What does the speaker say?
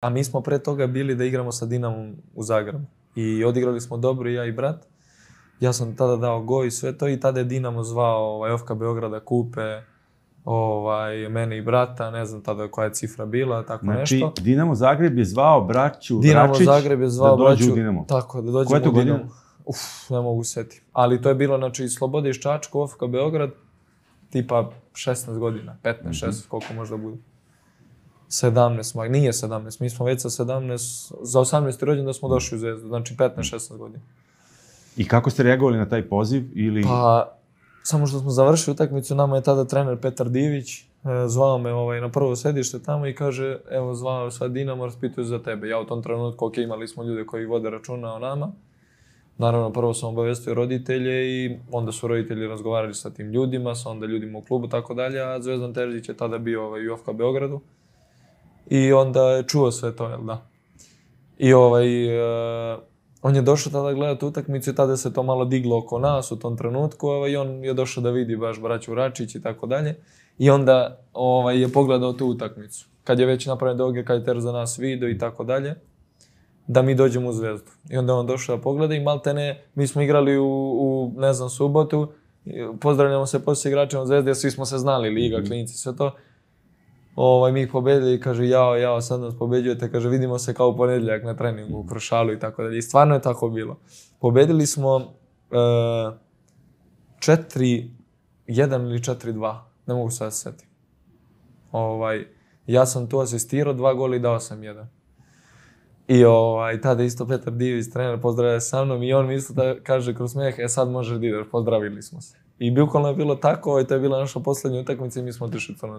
A mi smo pre toga bili da igramo sa Dinamom u Zagrebu. I odigrali smo dobro i ja i brat. Ja sam tada dao go i sve to i tada je Dinamo zvao ovaj, Ofka Beograda da kupe ovaj, mene i brata, ne znam tada koja je cifra bila, tako znači, nešto. Znači, Dinamo Zagreb je zvao braću Dinamo Bračić Zagreb je da zvao da dođu braću, u Dinamo. Tako, da dođemo u Dinamo. Uf, ne mogu setiti. Ali to je bilo, znači, Sloboda iz Čačka, Ofka Beograd, tipa 16 godina, 15, mm -hmm. 16, koliko možda bude. 17, ma nije 17, mi smo već sa 17, za 18. rođen da smo došli u Zvezdu, znači 15-16 mm. godina. I kako ste reagovali na taj poziv ili... Pa, samo što smo završili utakmicu, nama je tada trener Petar Divić, e, zvao me ovaj, na prvo sedište tamo i kaže, evo zvao sad Dinamo, raspituju za tebe. Ja u tom trenutku, ok, imali smo ljude koji vode računa o nama. Naravno, prvo sam obavestio roditelje i onda su roditelji razgovarali sa tim ljudima, sa onda ljudima u klubu, tako dalje, a Zvezdan Terzić je tada bio ovaj, u FK Beogradu. I onda je čuo sve to, jel da? I ovaj, uh, on je došao tada gledati utakmicu i tada se to malo diglo oko nas u tom trenutku ovaj, i on je došao da vidi baš braću Račić i tako dalje. I onda ovaj, je pogledao tu utakmicu. Kad je već napravljen doge, kad je ter za nas video i tako dalje, da mi dođemo u zvezdu. I onda on došao da pogleda i maltene, mi smo igrali u, u ne znam, subotu, pozdravljamo se posle igračima zvezde, svi smo se znali, liga, mhm. klinici, sve to ovaj, mi ih pobedili i kaže jao, jao, sad nas pobeđujete, kaže vidimo se kao ponedjeljak na treningu u Krošalu i tako dalje. I stvarno je tako bilo. Pobedili smo uh, eh, 4-1 ili 4-2, ne mogu sad da se Ovaj, ja sam tu asistirao dva gola i dao sam jedan. I ovaj, tada isto Petar Divić, trener, pozdravlja sa mnom i on mi isto da kaže kroz smijeh, e sad možeš dider, pozdravili smo se. I bukvalno je bilo tako, i ovaj, to je bila naša poslednja utakmica i mi smo otišli u Crnu